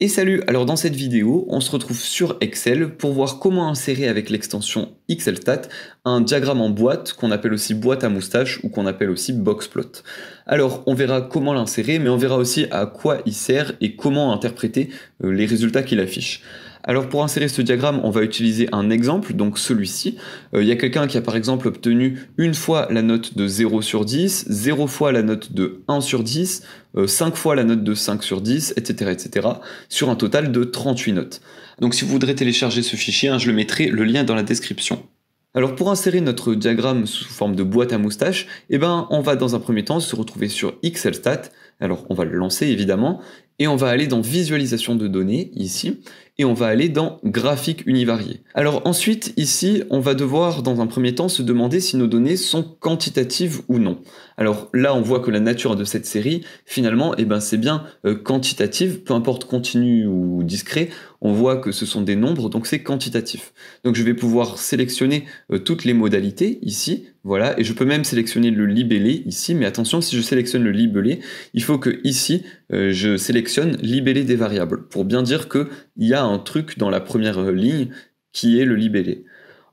Et salut, alors dans cette vidéo, on se retrouve sur Excel pour voir comment insérer avec l'extension XLStat un diagramme en boîte qu'on appelle aussi boîte à moustache ou qu'on appelle aussi boxplot. Alors on verra comment l'insérer, mais on verra aussi à quoi il sert et comment interpréter euh, les résultats qu'il affiche. Alors pour insérer ce diagramme, on va utiliser un exemple, donc celui-ci. Euh, il y a quelqu'un qui a par exemple obtenu une fois la note de 0 sur 10, 0 fois la note de 1 sur 10, 5 euh, fois la note de 5 sur 10, etc., etc., sur un total de 38 notes. Donc si vous voudrez télécharger ce fichier, hein, je le mettrai le lien dans la description. Alors pour insérer notre diagramme sous forme de boîte à moustache, eh ben on va dans un premier temps se retrouver sur XLStat, alors on va le lancer évidemment, et on va aller dans visualisation de données ici, et on va aller dans graphique univarié. Alors ensuite, ici, on va devoir dans un premier temps se demander si nos données sont quantitatives ou non. Alors là, on voit que la nature de cette série, finalement, et eh ben, c'est bien euh, quantitative, peu importe continu ou discret, on voit que ce sont des nombres, donc c'est quantitatif. Donc je vais pouvoir sélectionner euh, toutes les modalités ici, voilà, et je peux même sélectionner le libellé ici, mais attention, si je sélectionne le libellé, il faut que ici, euh, je sélectionne libellé des variables, pour bien dire qu'il y a un un truc dans la première euh, ligne qui est le libellé.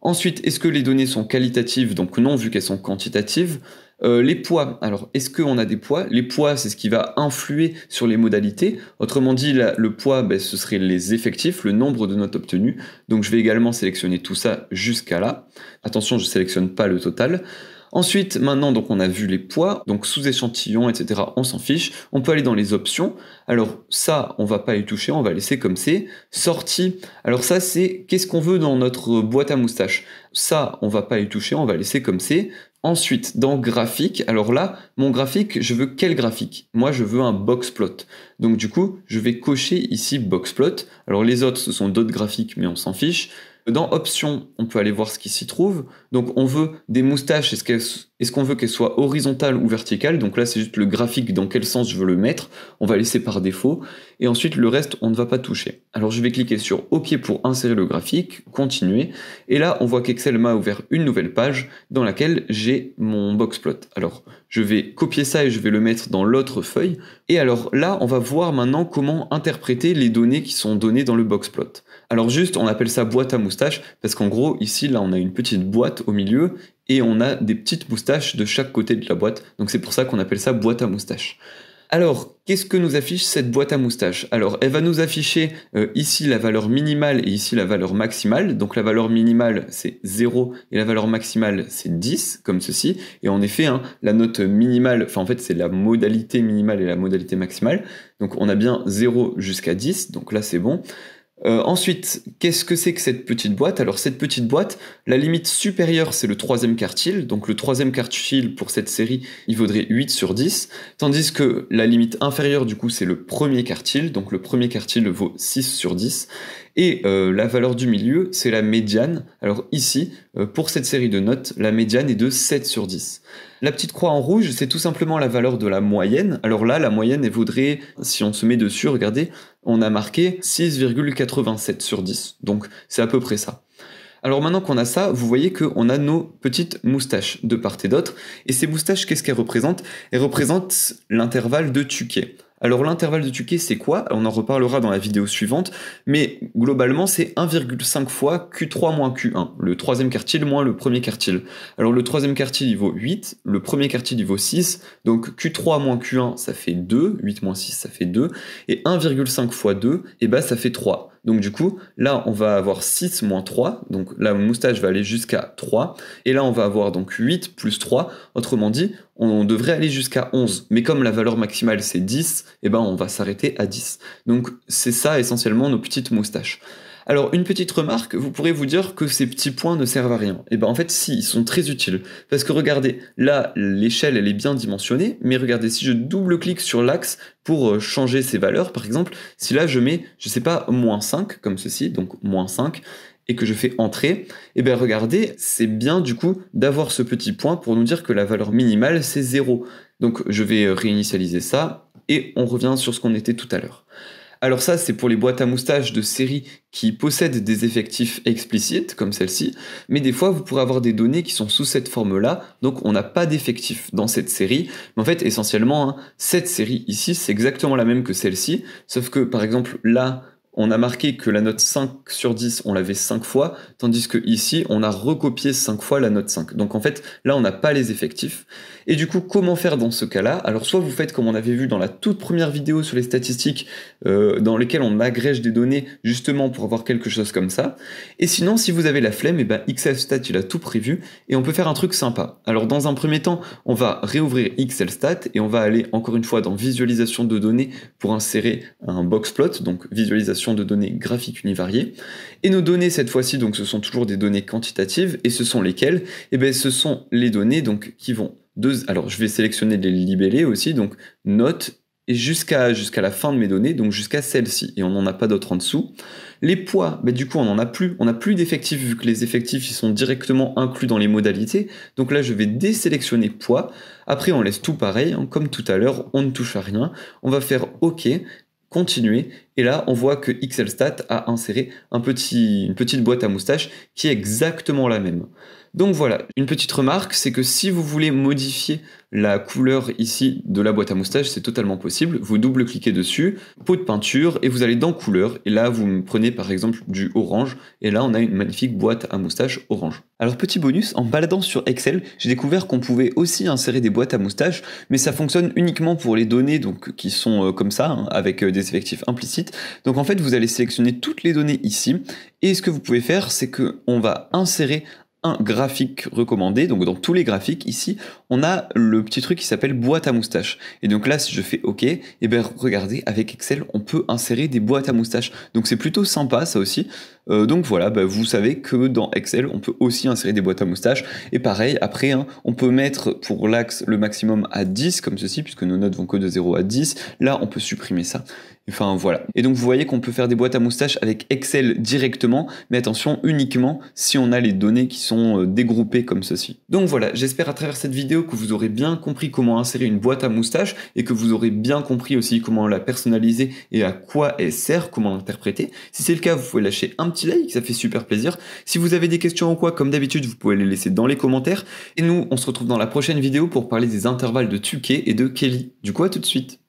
Ensuite, est-ce que les données sont qualitatives Donc non, vu qu'elles sont quantitatives. Euh, les poids, alors est-ce qu'on a des poids Les poids, c'est ce qui va influer sur les modalités. Autrement dit, le poids, ben, ce serait les effectifs, le nombre de notes obtenues. Donc je vais également sélectionner tout ça jusqu'à là. Attention, je ne sélectionne pas le total. Ensuite, maintenant, donc on a vu les poids, donc sous échantillons etc. On s'en fiche. On peut aller dans les options. Alors ça, on va pas y toucher, on va laisser comme c'est. Sortie. Alors ça, c'est qu'est-ce qu'on veut dans notre boîte à moustache. Ça, on va pas y toucher, on va laisser comme c'est. Ensuite, dans graphique, alors là, mon graphique, je veux quel graphique Moi, je veux un box plot. Donc du coup, je vais cocher ici boxplot. Alors les autres, ce sont d'autres graphiques, mais on s'en fiche. Dans Options, on peut aller voir ce qui s'y trouve. Donc on veut des moustaches, est-ce qu'on veut qu'elles soient horizontales ou verticales Donc là c'est juste le graphique, dans quel sens je veux le mettre. On va laisser par défaut. Et ensuite le reste, on ne va pas toucher. Alors je vais cliquer sur OK pour insérer le graphique, continuer. Et là on voit qu'Excel m'a ouvert une nouvelle page dans laquelle j'ai mon boxplot. Alors je vais copier ça et je vais le mettre dans l'autre feuille. Et alors là on va voir maintenant comment interpréter les données qui sont données dans le boxplot. Alors juste, on appelle ça boîte à moustache, parce qu'en gros, ici, là, on a une petite boîte au milieu, et on a des petites moustaches de chaque côté de la boîte, donc c'est pour ça qu'on appelle ça boîte à moustache. Alors, qu'est-ce que nous affiche cette boîte à moustache Alors, elle va nous afficher euh, ici la valeur minimale et ici la valeur maximale. Donc la valeur minimale, c'est 0 et la valeur maximale, c'est 10, comme ceci. Et en effet, hein, la note minimale, enfin en fait, c'est la modalité minimale et la modalité maximale. Donc on a bien 0 jusqu'à 10, donc là c'est bon. Euh, ensuite, qu'est-ce que c'est que cette petite boîte Alors cette petite boîte, la limite supérieure c'est le troisième quartile, donc le troisième quartile pour cette série il vaudrait 8 sur 10, tandis que la limite inférieure du coup c'est le premier quartile, donc le premier quartile vaut 6 sur 10, et euh, la valeur du milieu, c'est la médiane. Alors ici, euh, pour cette série de notes, la médiane est de 7 sur 10. La petite croix en rouge, c'est tout simplement la valeur de la moyenne. Alors là, la moyenne, elle vaudrait, si on se met dessus, regardez, on a marqué 6,87 sur 10. Donc c'est à peu près ça. Alors maintenant qu'on a ça, vous voyez qu'on a nos petites moustaches de part et d'autre. Et ces moustaches, qu'est-ce qu'elles représentent Elles représentent l'intervalle de Tuquet. Alors l'intervalle de Tukey c'est quoi On en reparlera dans la vidéo suivante, mais globalement c'est 1,5 fois Q3 moins Q1, le troisième quartile moins le premier quartile. Alors le troisième quartile il vaut 8, le premier quartile il vaut 6, donc Q3 moins Q1 ça fait 2, 8 moins 6 ça fait 2, et 1,5 fois 2, et eh ben, ça fait 3. Donc du coup, là, on va avoir 6 moins 3, donc la moustache va aller jusqu'à 3, et là, on va avoir donc 8 plus 3, autrement dit, on devrait aller jusqu'à 11, mais comme la valeur maximale c'est 10, eh ben on va s'arrêter à 10. Donc c'est ça essentiellement nos petites moustaches. Alors une petite remarque, vous pourrez vous dire que ces petits points ne servent à rien. Et eh bien en fait si, ils sont très utiles. Parce que regardez, là l'échelle elle est bien dimensionnée, mais regardez, si je double-clique sur l'axe pour euh, changer ses valeurs, par exemple, si là je mets, je sais pas, moins 5, comme ceci, donc moins 5, et que je fais entrer, et eh bien regardez, c'est bien du coup d'avoir ce petit point pour nous dire que la valeur minimale c'est 0. Donc je vais euh, réinitialiser ça, et on revient sur ce qu'on était tout à l'heure. Alors ça, c'est pour les boîtes à moustaches de séries qui possèdent des effectifs explicites, comme celle-ci, mais des fois, vous pourrez avoir des données qui sont sous cette forme-là, donc on n'a pas d'effectifs dans cette série. Mais en fait, essentiellement, hein, cette série ici, c'est exactement la même que celle-ci, sauf que, par exemple, là, on a marqué que la note 5 sur 10, on l'avait 5 fois, tandis que ici, on a recopié 5 fois la note 5. Donc en fait, là, on n'a pas les effectifs. Et du coup, comment faire dans ce cas-là Alors soit vous faites comme on avait vu dans la toute première vidéo sur les statistiques, euh, dans lesquelles on agrège des données justement pour avoir quelque chose comme ça. Et sinon, si vous avez la flemme, et eh ben XLStat, il a tout prévu, et on peut faire un truc sympa. Alors dans un premier temps, on va réouvrir XLStat, et on va aller encore une fois dans visualisation de données pour insérer un box plot, donc visualisation de données graphiques univariées. Et nos données, cette fois-ci, donc ce sont toujours des données quantitatives, et ce sont lesquelles et eh bien, ce sont les données donc, qui vont deux... Alors, je vais sélectionner les libellés aussi, donc notes et jusqu'à jusqu'à la fin de mes données, donc jusqu'à celle-ci, et on n'en a pas d'autres en dessous. Les poids, ben, du coup on n'en a plus, on n'a plus d'effectifs vu que les effectifs ils sont directement inclus dans les modalités, donc là je vais désélectionner poids, après on laisse tout pareil, hein. comme tout à l'heure, on ne touche à rien, on va faire OK, continuer, et là, on voit que XLStat a inséré une petite boîte à moustache qui est exactement la même. Donc voilà, une petite remarque, c'est que si vous voulez modifier la couleur ici de la boîte à moustache, c'est totalement possible. Vous double-cliquez dessus, peau de peinture, et vous allez dans couleur, et là vous prenez par exemple du orange, et là on a une magnifique boîte à moustache orange. Alors petit bonus, en baladant sur Excel, j'ai découvert qu'on pouvait aussi insérer des boîtes à moustache, mais ça fonctionne uniquement pour les données donc, qui sont euh, comme ça, hein, avec euh, des effectifs implicites donc en fait, vous allez sélectionner toutes les données ici. Et ce que vous pouvez faire, c'est qu'on va insérer un graphique recommandé. Donc dans tous les graphiques ici, on a le petit truc qui s'appelle boîte à moustache. Et donc là, si je fais OK, et eh bien regardez, avec Excel, on peut insérer des boîtes à moustache. Donc c'est plutôt sympa ça aussi. Euh, donc voilà, bah, vous savez que dans Excel, on peut aussi insérer des boîtes à moustache. Et pareil, après, hein, on peut mettre pour l'axe le maximum à 10, comme ceci, puisque nos notes vont que de 0 à 10. Là, on peut supprimer ça. Enfin voilà. Et donc vous voyez qu'on peut faire des boîtes à moustache avec Excel directement, mais attention uniquement si on a les données qui sont euh, dégroupées comme ceci. Donc voilà, j'espère à travers cette vidéo que vous aurez bien compris comment insérer une boîte à moustache et que vous aurez bien compris aussi comment la personnaliser et à quoi elle sert, comment l'interpréter. Si c'est le cas, vous pouvez lâcher un petit like, ça fait super plaisir. Si vous avez des questions ou quoi, comme d'habitude, vous pouvez les laisser dans les commentaires. Et nous, on se retrouve dans la prochaine vidéo pour parler des intervalles de Tukey et de Kelly. Du coup, à tout de suite.